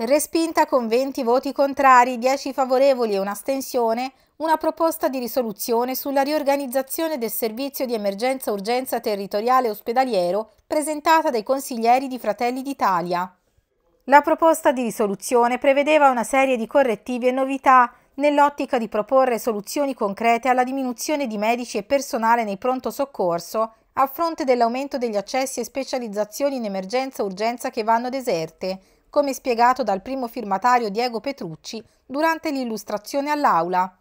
Respinta con 20 voti contrari, 10 favorevoli e un'astensione, una proposta di risoluzione sulla riorganizzazione del servizio di emergenza-urgenza territoriale ospedaliero presentata dai consiglieri di Fratelli d'Italia. La proposta di risoluzione prevedeva una serie di correttivi e novità nell'ottica di proporre soluzioni concrete alla diminuzione di medici e personale nei pronto soccorso a fronte dell'aumento degli accessi e specializzazioni in emergenza urgenza che vanno deserte, come spiegato dal primo firmatario Diego Petrucci durante l'illustrazione all'Aula.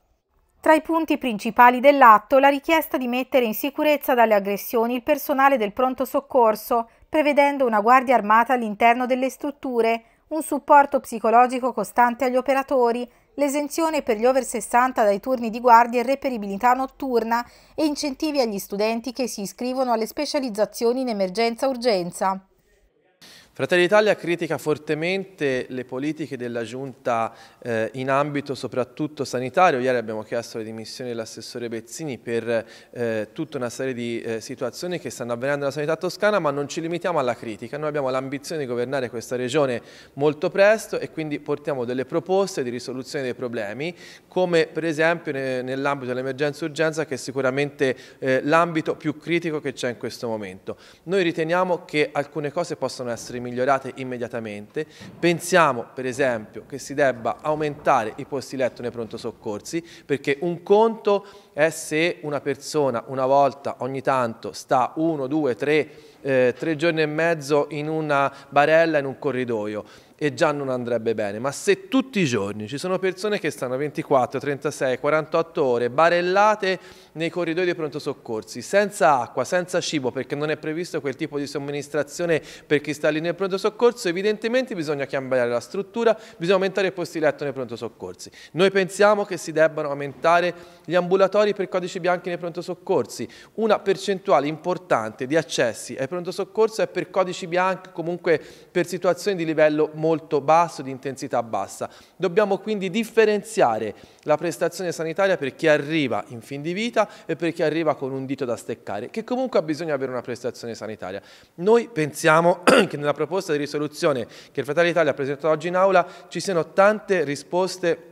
Tra i punti principali dell'atto la richiesta di mettere in sicurezza dalle aggressioni il personale del pronto soccorso, prevedendo una guardia armata all'interno delle strutture, un supporto psicologico costante agli operatori, l'esenzione per gli over 60 dai turni di guardia e reperibilità notturna e incentivi agli studenti che si iscrivono alle specializzazioni in emergenza-urgenza. Fratelli d'Italia critica fortemente le politiche della Giunta eh, in ambito soprattutto sanitario. Ieri abbiamo chiesto le dimissioni dell'assessore Bezzini per eh, tutta una serie di eh, situazioni che stanno avvenendo nella sanità toscana, ma non ci limitiamo alla critica. Noi abbiamo l'ambizione di governare questa regione molto presto e quindi portiamo delle proposte di risoluzione dei problemi, come per esempio ne, nell'ambito dell'emergenza-urgenza, che è sicuramente eh, l'ambito più critico che c'è in questo momento. Noi riteniamo che alcune cose possano essere migliorate immediatamente. Pensiamo per esempio che si debba aumentare i posti letto nei pronto soccorsi perché un conto è se una persona una volta ogni tanto sta uno, due, tre, eh, tre giorni e mezzo in una barella, in un corridoio e già non andrebbe bene, ma se tutti i giorni ci sono persone che stanno 24, 36, 48 ore barellate nei corridoi dei pronto soccorsi, senza acqua, senza cibo, perché non è previsto quel tipo di somministrazione per chi sta lì nel pronto soccorso, evidentemente bisogna cambiare la struttura, bisogna aumentare i posti letto nei pronto soccorsi. Noi pensiamo che si debbano aumentare gli ambulatori per codici bianchi nei pronto soccorsi, una percentuale importante di accessi ai pronto soccorso è per codici bianchi, comunque per situazioni di livello mondiale molto basso, di intensità bassa. Dobbiamo quindi differenziare la prestazione sanitaria per chi arriva in fin di vita e per chi arriva con un dito da steccare, che comunque ha bisogno di avere una prestazione sanitaria. Noi pensiamo che nella proposta di risoluzione che il Fratello Italia ha presentato oggi in aula ci siano tante risposte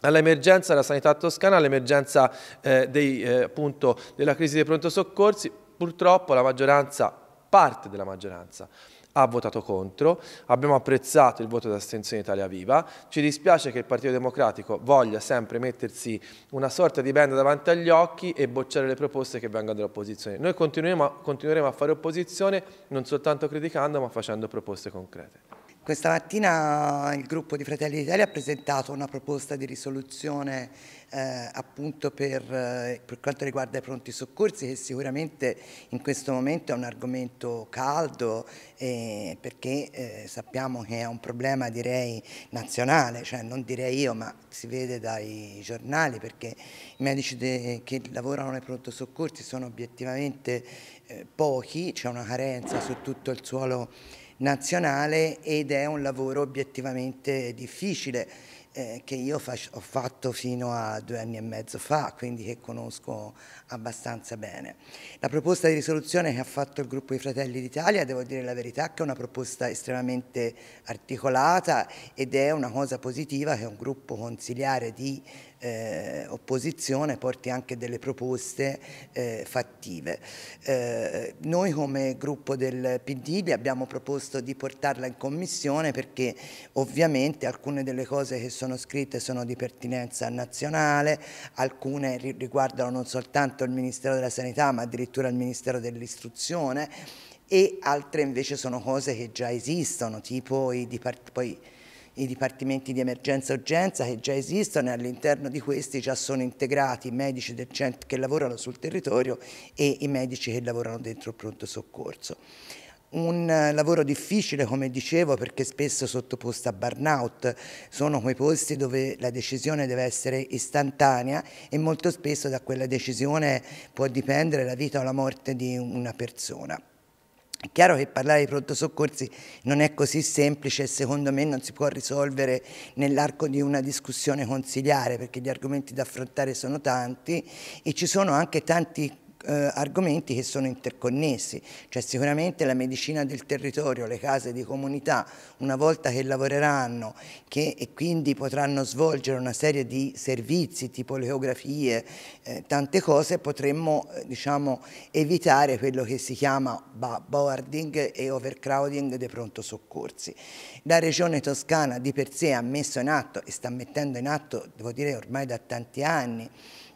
all'emergenza della sanità toscana, all'emergenza eh, eh, appunto della crisi dei pronto soccorsi, purtroppo la maggioranza, parte della maggioranza, ha votato contro, abbiamo apprezzato il voto di astensione Italia Viva, ci dispiace che il Partito Democratico voglia sempre mettersi una sorta di benda davanti agli occhi e bocciare le proposte che vengono dall'opposizione. Noi continueremo a, continueremo a fare opposizione non soltanto criticando ma facendo proposte concrete. Questa mattina il gruppo di Fratelli d'Italia ha presentato una proposta di risoluzione eh, appunto per, eh, per, quanto riguarda i pronti soccorsi che sicuramente in questo momento è un argomento caldo eh, perché eh, sappiamo che è un problema direi nazionale, cioè non direi io ma si vede dai giornali perché i medici che lavorano nei pronti soccorsi sono obiettivamente eh, pochi, c'è una carenza su tutto il suolo nazionale ed è un lavoro obiettivamente difficile eh, che io ho fatto fino a due anni e mezzo fa, quindi che conosco abbastanza bene. La proposta di risoluzione che ha fatto il gruppo I Fratelli d'Italia, devo dire la verità, che è una proposta estremamente articolata ed è una cosa positiva che un gruppo consiliare di eh, opposizione porti anche delle proposte eh, fattive. Eh, noi come gruppo del PD vi abbiamo proposto di portarla in commissione perché ovviamente alcune delle cose che sono scritte sono di pertinenza nazionale, alcune riguardano non soltanto il Ministero della Sanità ma addirittura il Ministero dell'Istruzione e altre invece sono cose che già esistono, tipo i dipartimenti i dipartimenti di emergenza e urgenza che già esistono e all'interno di questi già sono integrati i medici che lavorano sul territorio e i medici che lavorano dentro il pronto soccorso. Un lavoro difficile, come dicevo, perché spesso sottoposto a burnout, sono quei posti dove la decisione deve essere istantanea e molto spesso da quella decisione può dipendere la vita o la morte di una persona. È chiaro che parlare di pronto soccorsi non è così semplice e secondo me non si può risolvere nell'arco di una discussione consiliare perché gli argomenti da affrontare sono tanti e ci sono anche tanti eh, argomenti che sono interconnessi, cioè sicuramente la medicina del territorio, le case di comunità una volta che lavoreranno che, e quindi potranno svolgere una serie di servizi tipo leografie, eh, tante cose potremmo eh, diciamo, evitare quello che si chiama boarding e overcrowding dei pronto soccorsi. La regione toscana di per sé ha messo in atto e sta mettendo in atto, devo dire ormai da tanti anni,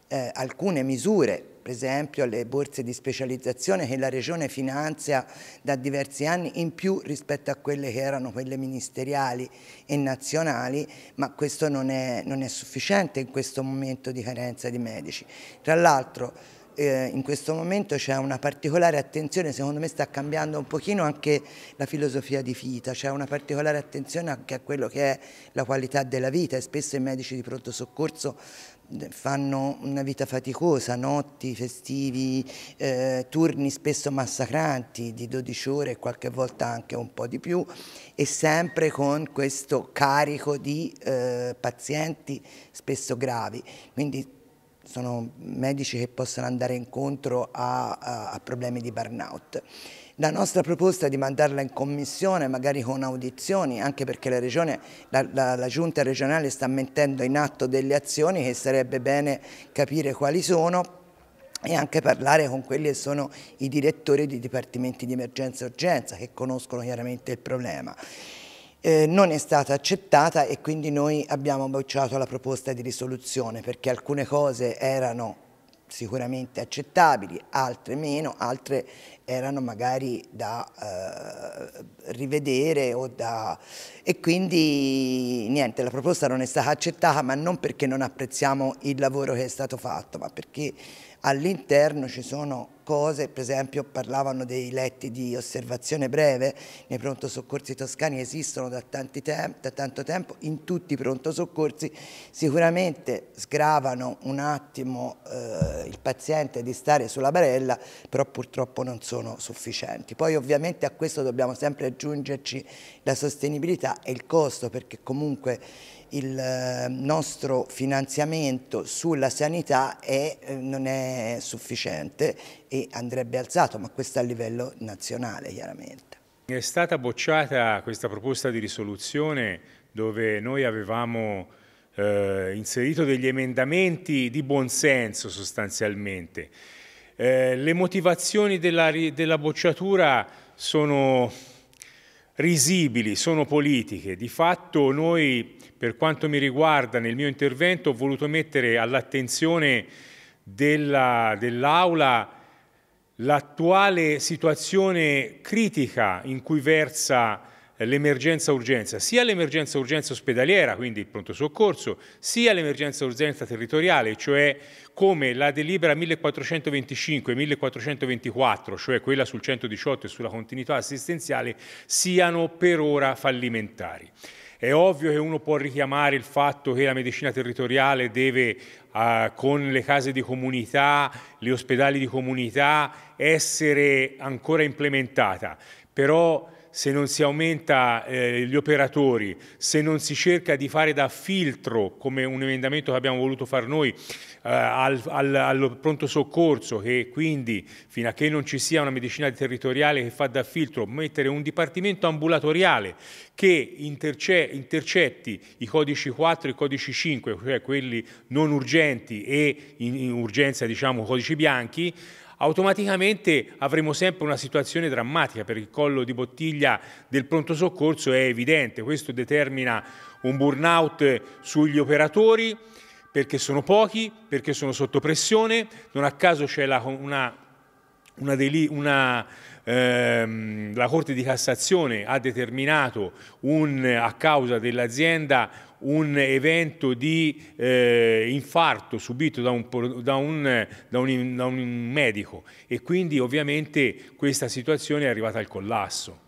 eh, alcune misure per esempio alle borse di specializzazione che la Regione finanzia da diversi anni in più rispetto a quelle che erano quelle ministeriali e nazionali, ma questo non è, non è sufficiente in questo momento di carenza di medici. Tra l'altro eh, in questo momento c'è una particolare attenzione, secondo me sta cambiando un pochino anche la filosofia di vita, c'è una particolare attenzione anche a quello che è la qualità della vita e spesso i medici di pronto soccorso fanno una vita faticosa, notti, festivi, eh, turni spesso massacranti di 12 ore e qualche volta anche un po' di più e sempre con questo carico di eh, pazienti spesso gravi. Quindi sono medici che possono andare incontro a, a, a problemi di burnout. La nostra proposta è di mandarla in commissione, magari con audizioni, anche perché la, regione, la, la, la, giunta regionale sta mettendo in atto delle azioni che sarebbe bene capire quali sono e anche parlare con quelli che sono i direttori di dipartimenti di emergenza e urgenza che conoscono chiaramente il problema. Eh, non è stata accettata e quindi noi abbiamo bocciato la proposta di risoluzione perché alcune cose erano sicuramente accettabili, altre meno, altre erano magari da eh, rivedere o da... e quindi niente, la proposta non è stata accettata ma non perché non apprezziamo il lavoro che è stato fatto ma perché all'interno ci sono cose, per esempio parlavano dei letti di osservazione breve, nei pronto soccorsi toscani esistono da, te da tanto tempo, in tutti i pronto soccorsi sicuramente sgravano un attimo eh, il paziente di stare sulla barella, però purtroppo non sono sufficienti. Poi ovviamente a questo dobbiamo sempre aggiungerci la sostenibilità e il costo, perché comunque il eh, nostro finanziamento sulla sanità è, eh, non è sufficiente e andrebbe alzato, ma questo a livello nazionale chiaramente. È stata bocciata questa proposta di risoluzione dove noi avevamo eh, inserito degli emendamenti di buonsenso sostanzialmente. Eh, le motivazioni della, della bocciatura sono risibili, sono politiche. Di fatto noi, per quanto mi riguarda, nel mio intervento ho voluto mettere all'attenzione dell'Aula dell l'attuale situazione critica in cui versa l'emergenza urgenza, sia l'emergenza urgenza ospedaliera, quindi il pronto soccorso, sia l'emergenza urgenza territoriale, cioè come la delibera 1425 e 1424, cioè quella sul 118 e sulla continuità assistenziale, siano per ora fallimentari. È ovvio che uno può richiamare il fatto che la medicina territoriale deve, eh, con le case di comunità, gli ospedali di comunità, essere ancora implementata, però se non si aumenta eh, gli operatori, se non si cerca di fare da filtro, come un emendamento che abbiamo voluto fare noi, eh, al, al, al, pronto soccorso, che quindi fino a che non ci sia una medicina territoriale che fa da filtro, mettere un dipartimento ambulatoriale che interce intercetti i codici 4 e i codici 5, cioè quelli non urgenti e in, in urgenza diciamo codici bianchi, automaticamente avremo sempre una situazione drammatica perché il collo di bottiglia del pronto soccorso è evidente, questo determina un burnout sugli operatori perché sono pochi, perché sono sotto pressione, non a caso c'è la, una, una, una ehm, la Corte di Cassazione ha determinato un, a causa dell'azienda un evento di eh, infarto subito da un, da, un, da, un, da un medico e quindi ovviamente questa situazione è arrivata al collasso.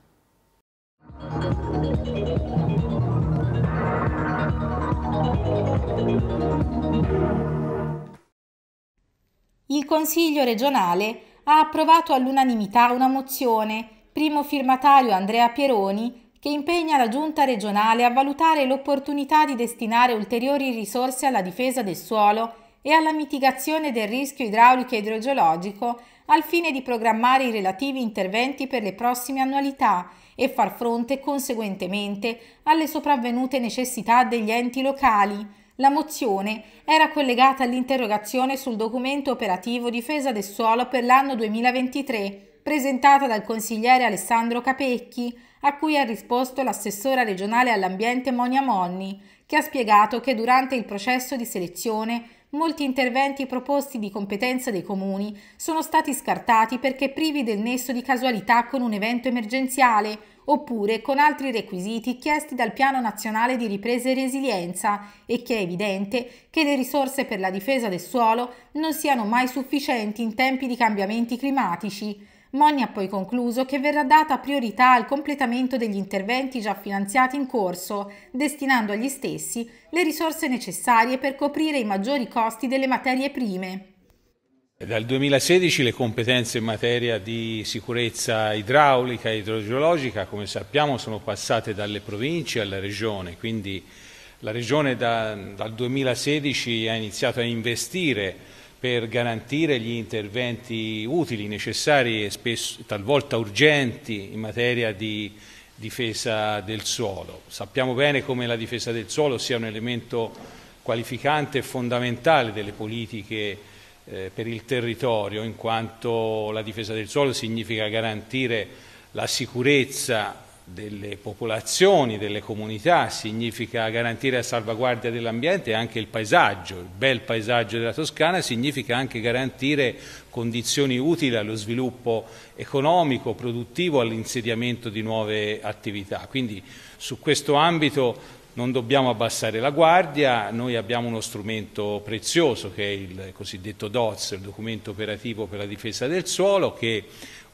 Il Consiglio regionale ha approvato all'unanimità una mozione, primo firmatario Andrea Pieroni, che impegna la Giunta regionale a valutare l'opportunità di destinare ulteriori risorse alla difesa del suolo e alla mitigazione del rischio idraulico e idrogeologico al fine di programmare i relativi interventi per le prossime annualità e far fronte conseguentemente alle sopravvenute necessità degli enti locali. La mozione era collegata all'interrogazione sul documento operativo difesa del suolo per l'anno 2023 presentata dal consigliere Alessandro Capecchi, a cui ha risposto l'assessora regionale all'ambiente Monia Monni, che ha spiegato che durante il processo di selezione molti interventi proposti di competenza dei comuni sono stati scartati perché privi del nesso di casualità con un evento emergenziale oppure con altri requisiti chiesti dal Piano Nazionale di Ripresa e Resilienza e che è evidente che le risorse per la difesa del suolo non siano mai sufficienti in tempi di cambiamenti climatici. Moni ha poi concluso che verrà data priorità al completamento degli interventi già finanziati in corso, destinando agli stessi le risorse necessarie per coprire i maggiori costi delle materie prime. Dal 2016 le competenze in materia di sicurezza idraulica e idrogeologica, come sappiamo, sono passate dalle province alla regione, quindi la regione da, dal 2016 ha iniziato a investire per garantire gli interventi utili, necessari e spesso, talvolta urgenti in materia di difesa del suolo. Sappiamo bene come la difesa del suolo sia un elemento qualificante e fondamentale delle politiche eh, per il territorio, in quanto la difesa del suolo significa garantire la sicurezza delle popolazioni, delle comunità, significa garantire la salvaguardia dell'ambiente e anche il paesaggio, il bel paesaggio della Toscana significa anche garantire condizioni utili allo sviluppo economico, produttivo, all'insediamento di nuove attività. Quindi su questo ambito non dobbiamo abbassare la guardia, noi abbiamo uno strumento prezioso che è il cosiddetto DOTS, il documento operativo per la difesa del suolo, che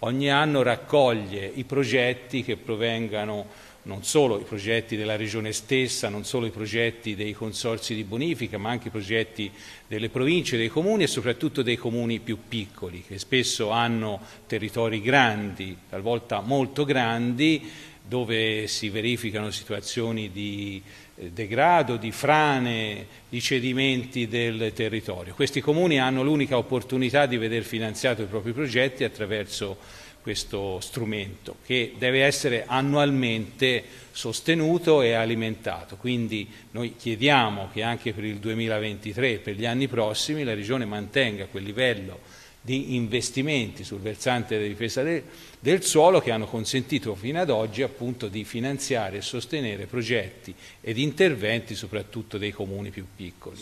ogni anno raccoglie i progetti che provengano non solo i progetti della regione stessa, non solo i progetti dei consorsi di bonifica, ma anche i progetti delle province, dei comuni e soprattutto dei comuni più piccoli, che spesso hanno territori grandi, talvolta molto grandi, dove si verificano situazioni di eh, degrado, di frane, di cedimenti del territorio. Questi comuni hanno l'unica opportunità di vedere finanziato i propri progetti attraverso questo strumento che deve essere annualmente sostenuto e alimentato. Quindi noi chiediamo che anche per il 2023 e per gli anni prossimi la Regione mantenga quel livello di investimenti sul versante della difesa del territorio del suolo che hanno consentito fino ad oggi appunto di finanziare e sostenere progetti ed interventi soprattutto dei comuni più piccoli.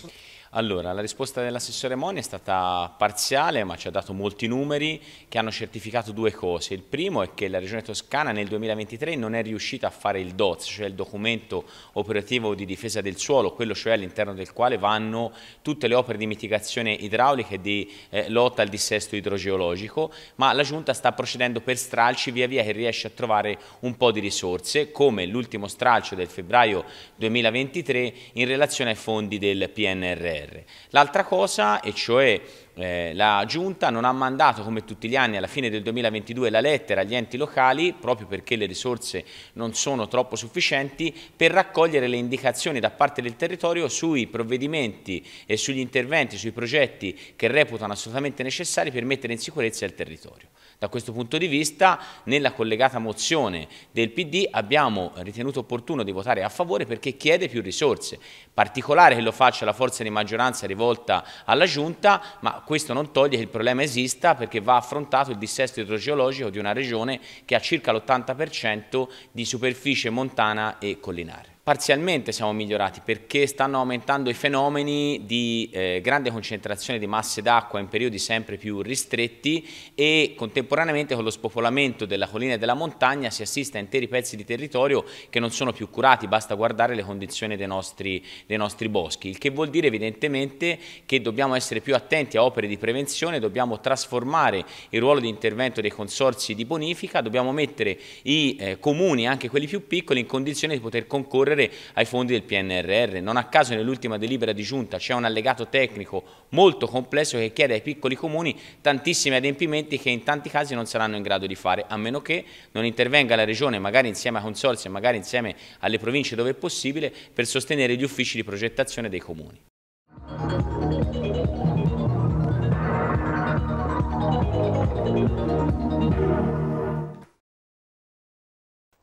Allora, la risposta dell'assessore Moni è stata parziale, ma ci ha dato molti numeri che hanno certificato due cose. Il primo è che la Regione Toscana nel 2023 non è riuscita a fare il DOZ, cioè il documento operativo di difesa del suolo, quello cioè all'interno del quale vanno tutte le opere di mitigazione idraulica e di eh, lotta al dissesto idrogeologico, ma la Giunta sta procedendo per stralci via via che riesce a trovare un po' di risorse, come l'ultimo stralcio del febbraio 2023 in relazione ai fondi del PNRR. L'altra cosa, e cioè eh, la Giunta non ha mandato come tutti gli anni alla fine del 2022 la lettera agli enti locali proprio perché le risorse non sono troppo sufficienti per raccogliere le indicazioni da parte del territorio sui provvedimenti e sugli interventi, sui progetti che reputano assolutamente necessari per mettere in sicurezza il territorio. Da questo punto di vista, nella collegata mozione del PD abbiamo ritenuto opportuno di votare a favore perché chiede più risorse. Particolare che lo faccia la forza di maggioranza rivolta alla Giunta, ma questo non toglie che il problema esista perché va affrontato il dissesto idrogeologico di una regione che ha circa l'80% di superficie montana e collinare. Parzialmente siamo migliorati perché stanno aumentando i fenomeni di eh, grande concentrazione di masse d'acqua in periodi sempre più ristretti e contemporaneamente con lo spopolamento della collina e della montagna si assiste a interi pezzi di territorio che non sono più curati, basta guardare le condizioni dei nostri, dei nostri boschi, il che vuol dire evidentemente che dobbiamo essere più attenti a opere di prevenzione, dobbiamo trasformare il ruolo di intervento dei consorsi di bonifica, dobbiamo mettere i eh, comuni, anche quelli più piccoli, in condizione di poter concorrere ricorrere ai fondi del PNRR. Non a caso nell'ultima delibera di giunta c'è un allegato tecnico molto complesso che chiede ai piccoli comuni tantissimi adempimenti che in tanti casi non saranno in grado di fare, a meno che non intervenga la Regione, magari insieme a consorzi, magari insieme alle province dove è possibile, per sostenere gli uffici di progettazione dei comuni.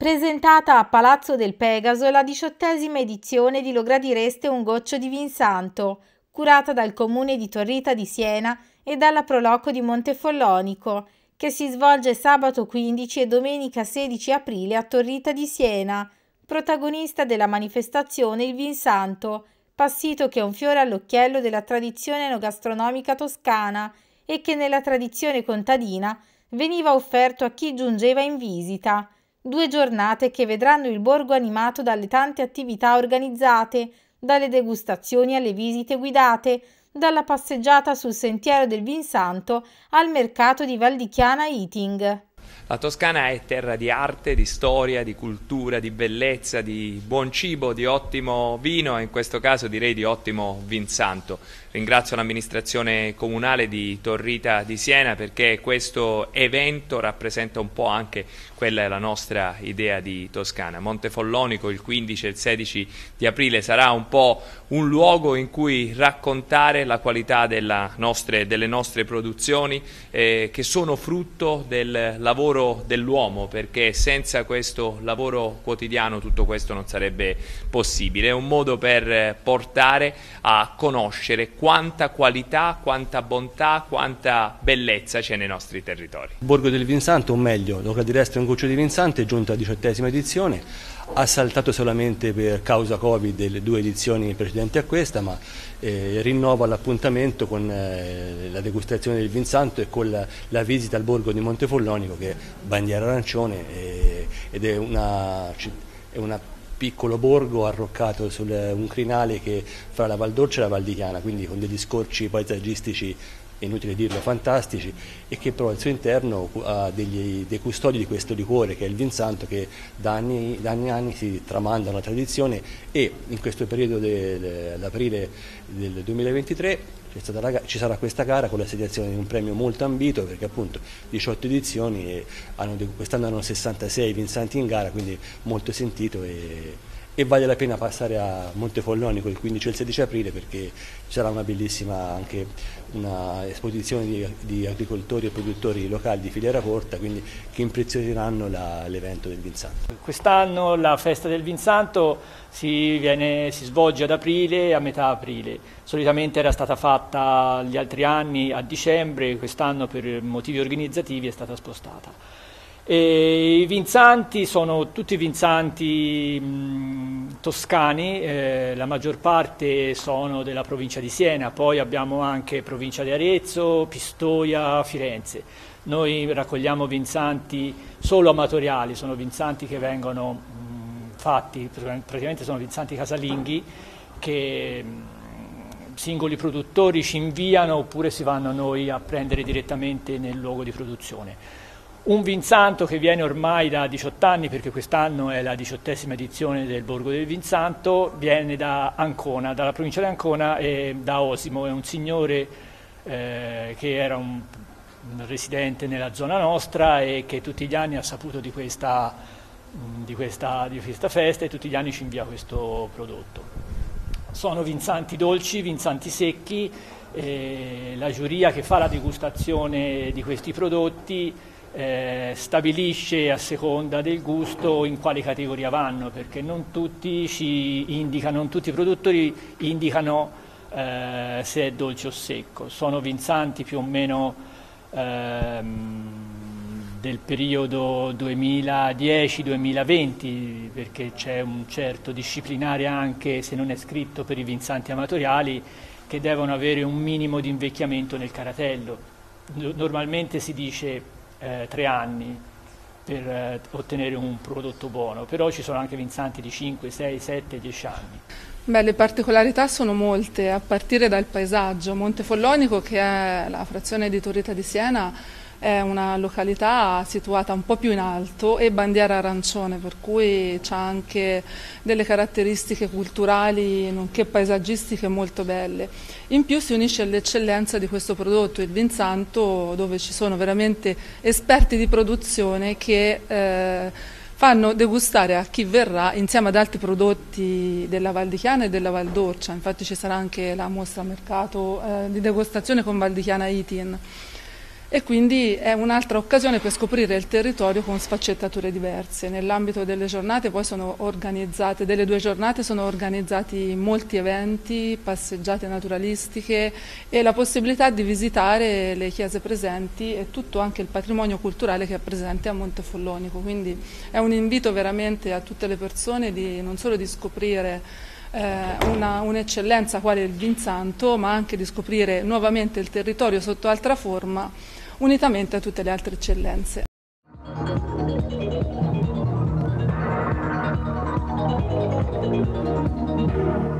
presentata a Palazzo del Pegaso la diciottesima edizione di Logradireste un goccio di Vinsanto, curata dal comune di Torrita di Siena e dalla Proloco di Montefollonico, che si svolge sabato 15 e domenica 16 aprile a Torrita di Siena, protagonista della manifestazione il Vinsanto, passito che è un fiore all'occhiello della tradizione enogastronomica toscana e che nella tradizione contadina veniva offerto a chi giungeva in visita Due giornate che vedranno il borgo animato dalle tante attività organizzate, dalle degustazioni alle visite guidate, dalla passeggiata sul sentiero del Vinsanto al mercato di Valdichiana Eating. La Toscana è terra di arte, di storia, di cultura, di bellezza, di buon cibo, di ottimo vino e in questo caso direi di ottimo vinsanto. Ringrazio l'amministrazione comunale di Torrita di Siena perché questo evento rappresenta un po' anche quella è la nostra idea di Toscana. Montefollonico il 15 e il 16 di aprile sarà un po' un luogo in cui raccontare la qualità nostre, delle nostre produzioni eh, che sono frutto del lavoro dell'uomo perché senza questo lavoro quotidiano tutto questo non sarebbe possibile. È un modo per portare a conoscere quanta qualità, quanta bontà, quanta bellezza c'è nei nostri territori. Borgo del Vinsanto, o meglio, Loca di Resto in Cuccio di Vinsanto è giunta a diciottesima edizione, ha saltato solamente per causa Covid le due edizioni precedenti a questa, ma eh, rinnova l'appuntamento con eh, la degustazione del Vinsanto e con la, la, visita al Borgo di Montefollonico che è bandiera arancione eh, ed è una, è una piccolo borgo arroccato su eh, un crinale che fra la Val d'Orcia e la Val di Chiana, quindi con degli scorci paesaggistici inutile dirlo, fantastici e che però al suo interno ha degli, dei custodi di questo liquore che è il Vinsanto che da anni, e anni, anni si tramanda una tradizione e in questo periodo dell'aprile del 2023 la, ci sarà questa gara con la di un premio molto ambito perché appunto 18 edizioni e quest'anno hanno 66 vinsanti in gara quindi molto sentito e e vale la pena passare a Montefollonico il 15 e il 16 aprile perché ci sarà una bellissima anche una esposizione di, di, agricoltori e produttori locali di filiera corta quindi che imprezioneranno l'evento del Vinsanto. Quest'anno la festa del Vinsanto si, viene, si svolge ad aprile e a metà aprile, solitamente era stata fatta gli altri anni a dicembre, quest'anno per motivi organizzativi è stata spostata. E I vinzanti sono tutti vinzanti mh, toscani, eh, la maggior parte sono della provincia di Siena, poi abbiamo anche provincia di Arezzo, Pistoia, Firenze. Noi raccogliamo vinzanti solo amatoriali, sono vinzanti che vengono mh, fatti, praticamente sono vinzanti casalinghi che mh, singoli produttori ci inviano oppure si vanno noi a prendere direttamente nel luogo di produzione. Un Vinsanto che viene ormai da 18 anni, perché quest'anno è la diciottesima edizione del Borgo del Vinsanto, viene da Ancona, dalla provincia di Ancona e da Osimo, è un signore eh, che era un, un residente nella zona nostra e che tutti gli anni ha saputo di questa, mm, di questa, di questa festa e tutti gli anni ci invia questo prodotto. Sono vinsanti dolci, vinsanti secchi, eh, la giuria che fa la degustazione di questi prodotti eh, stabilisce a seconda del gusto in quale categoria vanno, perché non tutti, indica, non tutti i produttori indicano eh, se è dolce o secco. Sono vinzanti più o meno ehm, del periodo 2010-2020, perché c'è un certo disciplinare anche, se non è scritto, per i vinzanti amatoriali che devono avere un minimo di invecchiamento nel caratello. Normalmente si dice eh, tre anni per eh, ottenere un prodotto buono, però ci sono anche vinsanti di 5, 6, 7, 10 anni. Beh, le particolarità sono molte, a partire dal paesaggio. Monte Follonico, che è la frazione di Torreta di Siena, è una località situata un po' più in alto e bandiera arancione, per cui ha anche delle caratteristiche culturali nonché paesaggistiche molto belle. In più si unisce all'eccellenza di questo prodotto, il Vinsanto, dove ci sono veramente esperti di produzione che eh, fanno degustare a chi verrà insieme ad altri prodotti della Val di Chiana e della Val d'Orcia, infatti ci sarà anche la mostra mercato eh, di degustazione con Val di Chiana Itin e quindi è un'altra occasione per scoprire il territorio con sfaccettature diverse. Nell'ambito delle giornate poi sono organizzate, delle due giornate sono organizzati molti eventi, passeggiate naturalistiche e la possibilità di visitare le chiese presenti e tutto anche il patrimonio culturale che è presente a Montefollonico. Quindi è un invito veramente a tutte le persone di, non solo di scoprire eh, un'eccellenza quale il Vinsanto, ma anche di scoprire nuovamente il territorio sotto altra forma unitamente a tutte le altre eccellenze. Thank you.